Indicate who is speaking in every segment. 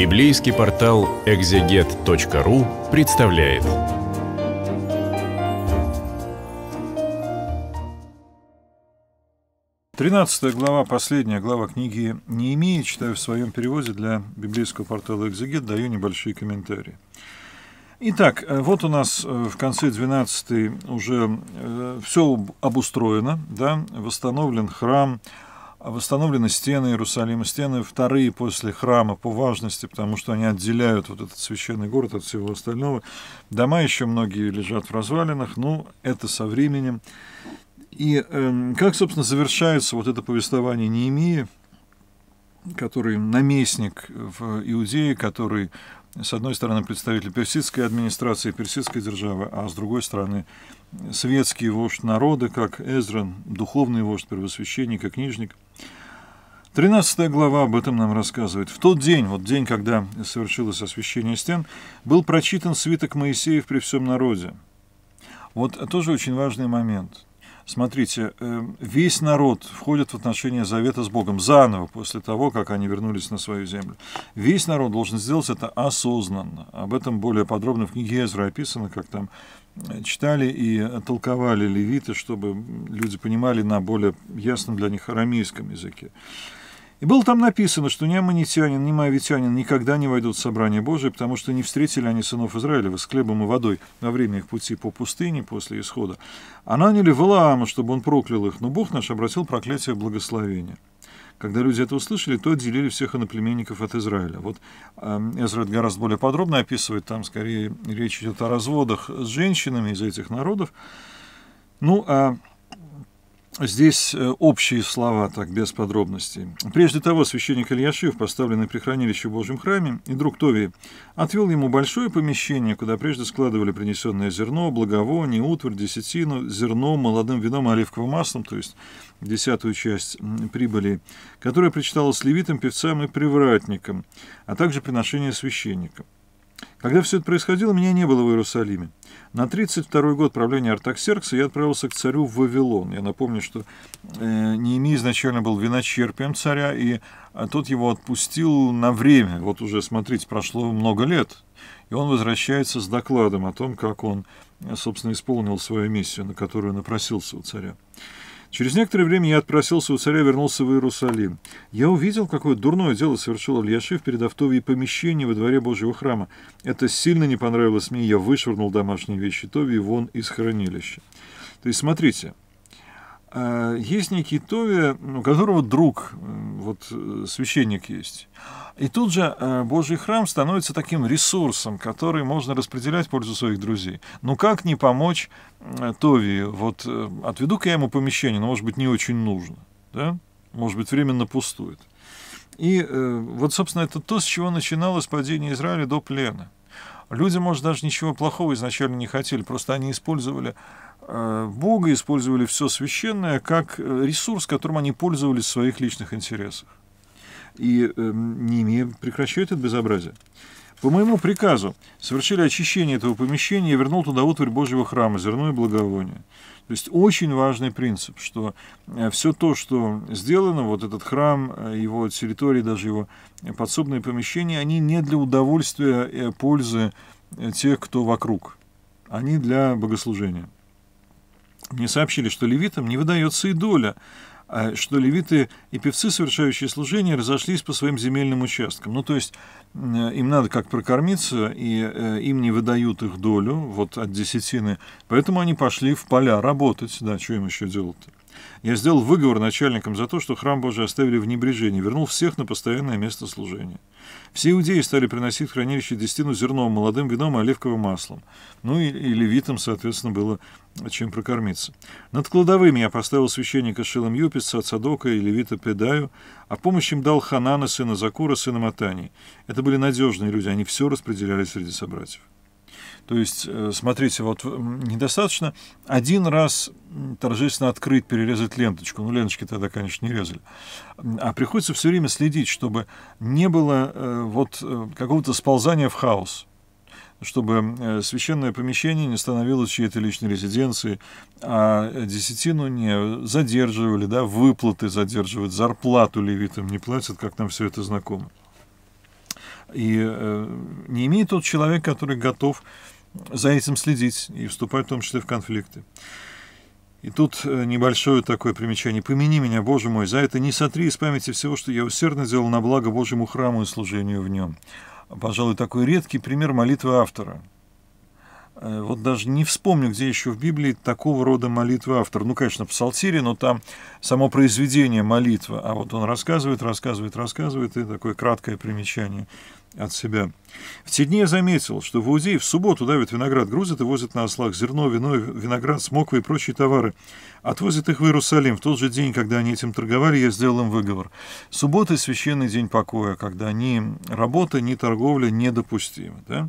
Speaker 1: Библейский портал экзегет.ру представляет. Тринадцатая глава, последняя глава книги не имея, читаю в своем переводе для библейского портала «Экзегет», даю небольшие комментарии. Итак, э, вот у нас э, в конце 12 уже э, все обустроено, да, восстановлен храм, Восстановлены стены Иерусалима, стены вторые после храма по важности, потому что они отделяют вот этот священный город от всего остального. Дома еще многие лежат в развалинах, ну, это со временем. И э, как, собственно, завершается вот это повествование Неемии, который наместник в Иудее, который, с одной стороны, представитель персидской администрации, персидской державы, а с другой стороны, светский вождь народа, как Эзран, духовный вождь, первосвященник и книжник. 13 глава об этом нам рассказывает. В тот день, вот день, когда совершилось освящение стен, был прочитан свиток Моисеев при всем народе. Вот тоже очень важный момент. Смотрите, э, весь народ входит в отношения завета с Богом заново, после того, как они вернулись на свою землю. Весь народ должен сделать это осознанно. Об этом более подробно в книге Эзра описано, как там читали и толковали левиты, чтобы люди понимали на более ясном для них арамейском языке. И было там написано, что ни аммонитянин, ни моавитянин никогда не войдут в собрание Божие, потому что не встретили они сынов Израилева с хлебом и водой во время их пути по пустыне после исхода, а наняли Валаама, чтобы он проклял их, но Бог наш обратил проклятие в благословение. Когда люди это услышали, то отделили всех иноплеменников от Израиля. Вот эм, Эзра это гораздо более подробно описывает, там скорее речь идет о разводах с женщинами из этих народов. Ну, а Здесь э, общие слова, так, без подробностей. Прежде того, священник Ильяшив, поставленный при хранилище в Божьем храме, и друг Тови отвел ему большое помещение, куда прежде складывали принесенное зерно, благовоние, утварь, десятину, зерно, молодым вином и оливковым маслом, то есть десятую часть прибыли, которая причиталась левитам, певцам и привратникам, а также приношение священникам. Когда все это происходило, меня не было в Иерусалиме. На 32-й год правления Артаксеркса я отправился к царю в Вавилон. Я напомню, что э, Неемия изначально был виночерпием царя, и а, тот его отпустил на время. Вот уже, смотрите, прошло много лет, и он возвращается с докладом о том, как он, собственно, исполнил свою миссию, на которую напросился у царя. Через некоторое время я отпросился у царя, и вернулся в Иерусалим. Я увидел, какое дурное дело совершил Ильяшив перед автовией помещение во дворе Божьего храма. Это сильно не понравилось мне, я вышвырнул домашние вещи Товии вон из хранилища. То есть, смотрите, а есть некий Тове, у которого друг, э, вот э, священник есть. И тут же э, Божий храм становится таким ресурсом, который можно распределять в пользу своих друзей. Ну как не помочь Тови? Вот отведу-ка я ему помещение, но, может быть, не очень нужно. Да? Может быть, временно пустует. И вот, собственно, это то, с чего начиналось падение Израиля до плена – Люди, может, даже ничего плохого изначально не хотели, просто они использовали э, Бога, использовали все священное как э, ресурс, которым они пользовались в своих личных интересах. И эм, не имея прекращают это безобразие. По моему приказу совершили очищение этого помещения и вернул туда утварь Божьего храма, зерно и благовоние. То есть очень важный принцип, что э, все то, что сделано, вот этот храм, э, его территория, даже его подсобные помещения, они не для удовольствия и пользы э, тех, кто вокруг. Они для богослужения. Мне сообщили, что левитам не выдается и доля Э, что левиты и певцы, совершающие служение, разошлись по своим земельным участкам. Ну, то есть им надо как прокормиться, и э, им не выдают их долю вот от десятины. Поэтому они пошли в поля работать. Да, что им еще делать-то? Я сделал выговор начальникам за то, что храм Божий оставили в небрежении, вернул всех на постоянное место служения. Все иудеи стали приносить в хранилище десятину зерном, молодым вином и оливковым маслом. Ну и, и левитам, соответственно, было чем прокормиться. Над кладовыми я поставил священника Шилом Юпица, Садока и левита Педаю, а помощь им дал Ханана, сына Закура, сына Матани. Это были надежные люди, они все распределяли среди собратьев. То есть, э, смотрите, вот э, недостаточно один раз торжественно открыть, перерезать ленточку. Ну, ленточки тогда, конечно, не резали. А приходится все время следить, чтобы не было э, вот какого-то сползания в хаос чтобы священное помещение не становилось чьей-то личной резиденцией, а десятину не задерживали, да, выплаты задерживают, зарплату левитам не платят, как нам все это знакомо. И не имеет тот человек, который готов за этим следить и вступать в том числе в конфликты. И тут э, небольшое такое примечание. «Помяни меня, Боже мой, за это не сотри из памяти всего, что я усердно делал на благо Божьему храму и служению в нем». Пожалуй, такой редкий пример молитвы автора. Э, вот даже не вспомню, где еще в Библии такого рода молитвы автора. Ну, конечно, в Псалтире, но там само произведение молитва. А вот он рассказывает, рассказывает, рассказывает, и такое краткое примечание от себя. В те дни я заметил, что в Иудее в субботу давят виноград, грузят и возят на ослах зерно, вино, виноград, смоквы и прочие товары. Отвозят их в Иерусалим. В тот же день, когда они этим торговали, я сделал им выговор. Суббота – священный день покоя, когда ни работа, ни торговля недопустимы. Да?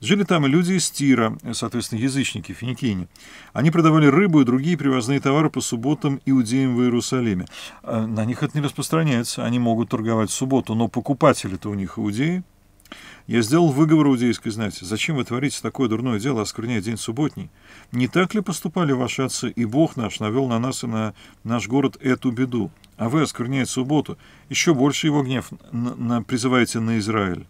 Speaker 1: Жили там и люди из Тира, соответственно, язычники, финикийни. Они продавали рыбу и другие привозные товары по субботам иудеям в Иерусалиме. Э, на них это не распространяется. Они могут торговать в субботу, но покупатели-то у них иудеи – я сделал выговор иудейской знати. Зачем вы творите такое дурное дело, оскверняя день субботний? Не так ли поступали ваши отцы, и Бог наш навел на нас и на наш город эту беду? А вы оскверняете субботу, еще больше его гнев на, призываете на Израиль.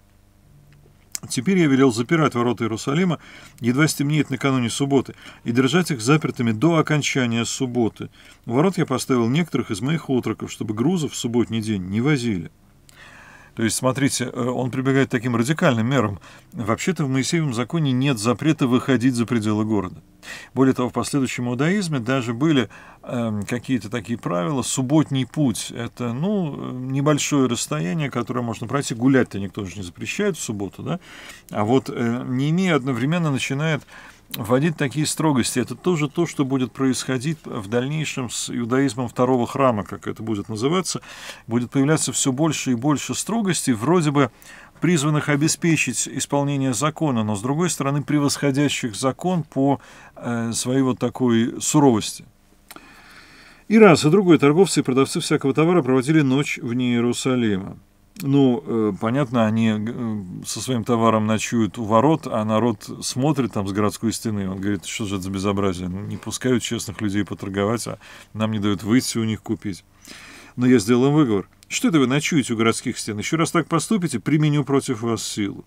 Speaker 1: Теперь я велел запирать ворота Иерусалима, едва стемнеет накануне субботы, и держать их запертыми до окончания субботы. У ворот я поставил некоторых из моих отроков, чтобы грузов в субботний день не возили. То есть, смотрите, э, он прибегает к таким радикальным мерам. Вообще-то в Моисеевом законе нет запрета выходить за пределы города. Более того, в последующем иудаизме даже были э, какие-то такие правила. Субботний путь – это ну, небольшое расстояние, которое можно пройти. Гулять-то никто же не запрещает в субботу. Да? А вот э, не имея одновременно начинает вводить такие строгости. Это тоже то, что будет происходить в дальнейшем с иудаизмом второго храма, как это будет называться. Будет появляться все больше и больше строгостей, вроде бы призванных обеспечить исполнение закона, но, с другой стороны, превосходящих закон по э, своей вот такой суровости. И раз, и другой торговцы и продавцы всякого товара проводили ночь вне Иерусалима ну, э, понятно, они э, со своим товаром ночуют у ворот, а народ смотрит там с городской стены. Он говорит, что же это за безобразие? Не пускают честных людей поторговать, а нам не дают выйти у них купить. Но я сделал им выговор. Что это вы ночуете у городских стен? Еще раз так поступите, применю против вас силу.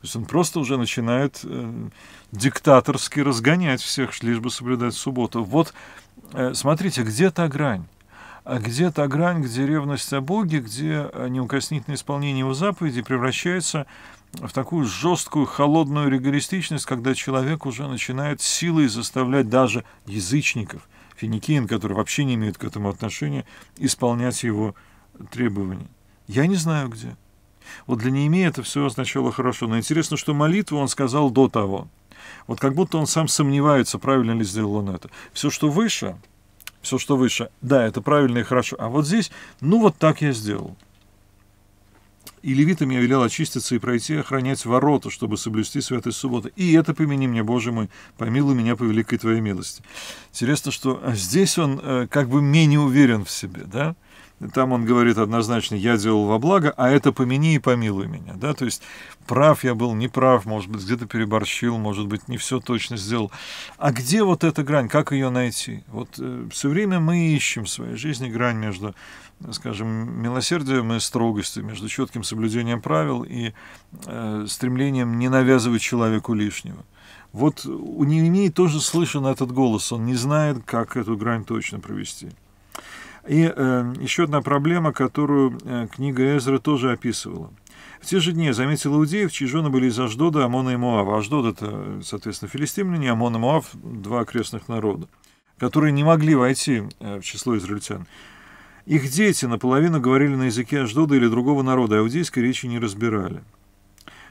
Speaker 1: То есть он просто уже начинает э, диктаторски разгонять всех, лишь бы соблюдать субботу. Вот, э, смотрите, где та грань? А где та грань, где ревность о Боге, где э, неукоснительное исполнение его заповедей превращается в такую жесткую, холодную ригористичность, когда человек уже начинает силой заставлять даже язычников, финикин, которые вообще не имеют к этому отношения, исполнять его требования. Я не знаю где. Вот для Неемии это все сначала хорошо, но интересно, что молитву он сказал до того. Вот как будто он сам сомневается, правильно ли сделал он это. Все, что выше, все, что выше, да, это правильно и хорошо. А вот здесь, ну вот так я сделал. И левитам я велел очиститься и пройти охранять ворота, чтобы соблюсти святость субботы. И это помяни мне, Боже мой, помилуй меня по великой Твоей милости. Интересно, что а, здесь он э, как бы менее уверен в себе, да? Там он говорит однозначно, я делал во благо, а это помяни и помилуй меня. Да? То есть прав я был, не прав, может быть, где-то переборщил, может быть, не все точно сделал. А где вот эта грань, как ее найти? Вот э, все время мы ищем в своей жизни грань между, скажем, милосердием и строгостью, между четким соблюдением правил и э, стремлением не навязывать человеку лишнего. Вот у Неемии тоже слышен этот голос, он не знает, как эту грань точно провести. И э, еще одна проблема, которую э, книга Эзра тоже описывала. В те же дни заметил иудеев, чьи жены были из Аждода, Амона и Моава. Аждод — это, соответственно, филистимляне, Амон и Моав — два окрестных народа, которые не могли войти э, в число израильтян. Их дети наполовину говорили на языке Аждода или другого народа, а иудейской речи не разбирали.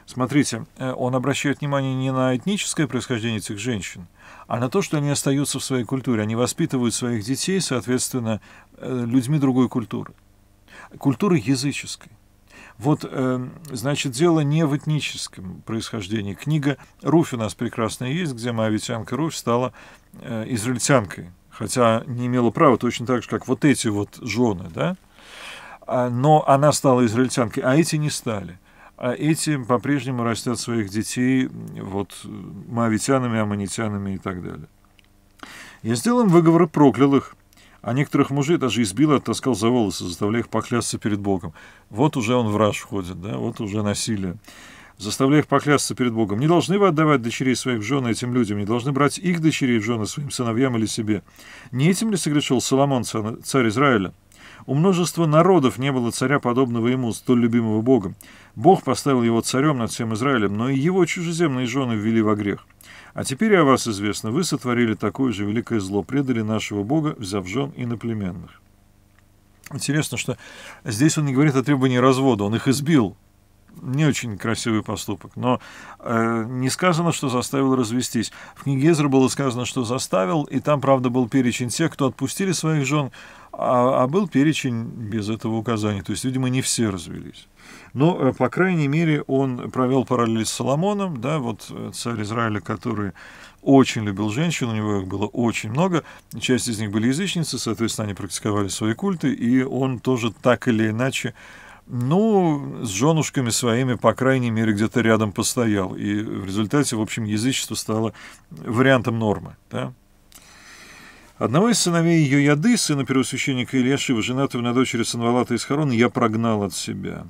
Speaker 1: Смотрите, э, он обращает внимание не на этническое происхождение этих женщин — а на то, что они остаются в своей культуре. Они воспитывают своих детей, соответственно, э, людьми другой культуры. Культуры языческой. Вот, э, значит, дело не в этническом происхождении. Книга «Руфь» у нас прекрасная есть, где моавитянка Руфь стала э, израильтянкой, хотя не имела права точно так же, как вот эти вот жены, да? А, но она стала израильтянкой, а эти не стали – а эти по-прежнему растят своих детей вот моавитянами, аммонитянами и так далее. Я сделал им выговоры их а некоторых мужей даже избил и оттаскал за волосы, заставляя их поклясться перед Богом. Вот уже он в раж входит, да, вот уже насилие. Заставляя их поклясться перед Богом. Не должны вы отдавать дочерей своих в жены этим людям, не должны брать их дочерей в жены своим сыновьям или себе. Не этим ли согрешил Соломон, царь Израиля? У множества народов не было царя, подобного ему, столь любимого Богом. Бог поставил его царем над всем Израилем, но и его чужеземные жены ввели во грех. А теперь о вас известно, вы сотворили такое же великое зло, предали нашего Бога, взяв жен иноплеменных». Интересно, что здесь он не говорит о требовании развода, он их избил, не очень красивый поступок, но э, не сказано, что заставил развестись. В книге Эзра было сказано, что заставил, и там, правда, был перечень тех, кто отпустили своих жен, а, а был перечень без этого указания. То есть, видимо, не все развелись. Но, ну, э, по крайней мере, он провел параллель с Соломоном, да, вот э, царь Израиля, который очень любил женщин, у него их было очень много, часть из них были язычницы, соответственно, они практиковали свои культы, и он тоже так или иначе ну, с женушками своими, по крайней мере, где-то рядом постоял. И в результате, в общем, язычество стало вариантом нормы. Да? Одного из сыновей ее Яды, сына первосвященника Ильяшива, женатого на дочери Санвалата из Харона, я прогнал от себя.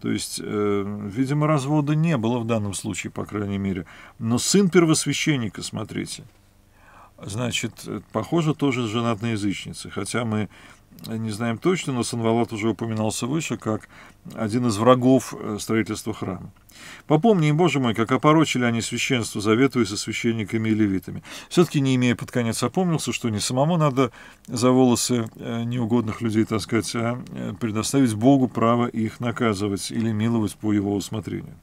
Speaker 1: То есть, э, видимо, развода не было в данном случае, по крайней мере. Но сын первосвященника, смотрите, значит, э, похоже, тоже женат на язычнице. Хотя мы не знаем точно, но Санвалат уже упоминался выше, как один из врагов э, строительства храма. Попомни Боже мой, как опорочили они священство, завету и со священниками и левитами. Все-таки, не имея под конец, опомнился, что не самому надо за волосы э, неугодных людей таскать, а э, предоставить Богу право их наказывать или миловать по его усмотрению.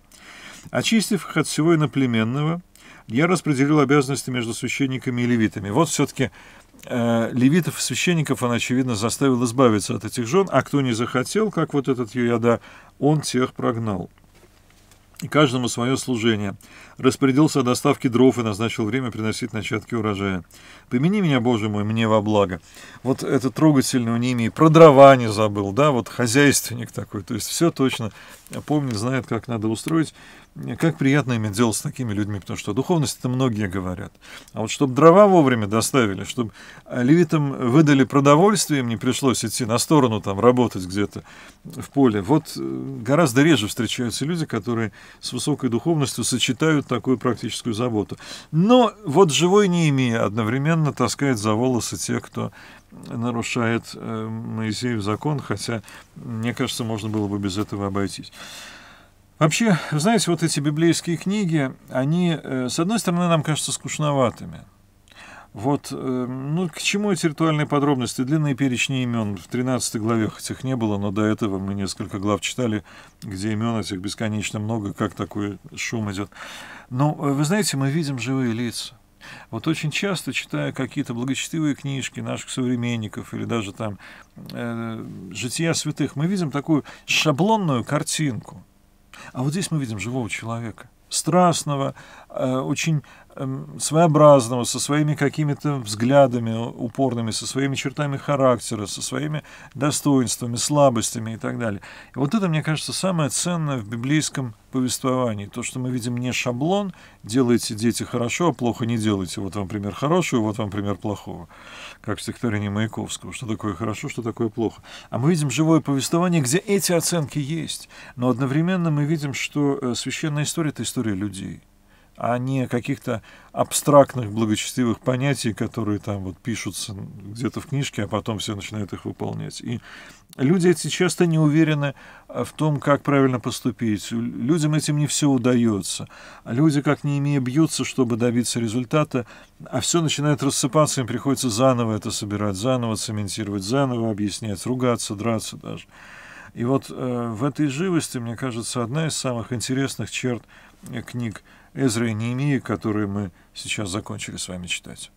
Speaker 1: Очистив их от всего иноплеменного, я распределил обязанности между священниками и левитами. Вот все-таки Э, левитов и священников он, очевидно, заставил избавиться от этих жен, а кто не захотел, как вот этот Юяда, он тех прогнал. И каждому свое служение. Распорядился о доставке дров и назначил время приносить начатки урожая. Помяни меня, Боже мой, мне во благо. Вот это трогательное у Нимии. Про дрова не забыл, да, вот хозяйственник такой. То есть все точно помнит, знает, как надо устроить. Э, как приятно иметь дело с такими людьми, потому что духовность это многие говорят. А вот чтобы дрова вовремя доставили, чтобы э, левитам выдали продовольствие, им не пришлось идти на сторону там работать где-то в поле. Вот э, гораздо реже встречаются люди, которые с высокой духовностью сочетают такую практическую заботу. Но вот живой не имея одновременно таскает за волосы тех, кто нарушает Моисеев закон, хотя, мне кажется, можно было бы без этого обойтись. Вообще, знаете, вот эти библейские книги, они, э, с одной стороны, нам кажутся скучноватыми. Вот, э, ну, к чему эти ритуальные подробности? Длинные перечни имен. В 13 главе, хоть их не было, но до этого мы несколько глав читали, где имен этих бесконечно много, как такой шум идет. Но, э, вы знаете, мы видим живые лица. Вот очень часто, читая какие-то благочестивые книжки наших современников или даже там э, «Жития святых», мы видим такую шаблонную картинку – а вот здесь мы видим живого человека, страстного, э, очень Эм, своеобразного, со своими какими-то взглядами упорными, со своими чертами характера, со своими достоинствами, слабостями и так далее. И вот это, мне кажется, самое ценное в библейском повествовании. То, что мы видим не шаблон, делайте дети хорошо, а плохо не делайте. Вот вам пример хорошего, вот вам пример плохого. Как в стихотворении Маяковского. Что такое хорошо, что такое плохо. А мы видим живое повествование, где эти оценки есть. Но одновременно мы видим, что э, священная история – это история людей – а не каких-то абстрактных благочестивых понятий, которые там вот пишутся где-то в книжке, а потом все начинают их выполнять. И люди эти часто не уверены а, в том, как правильно поступить. Людям этим не все удается. А люди, как не имея, бьются, чтобы добиться результата, а все начинает рассыпаться, им приходится заново это собирать, заново цементировать, заново объяснять, ругаться, драться даже. И вот э, в этой живости, мне кажется, одна из самых интересных черт э, книг Эзры и Неемии, которые мы сейчас закончили с вами читать.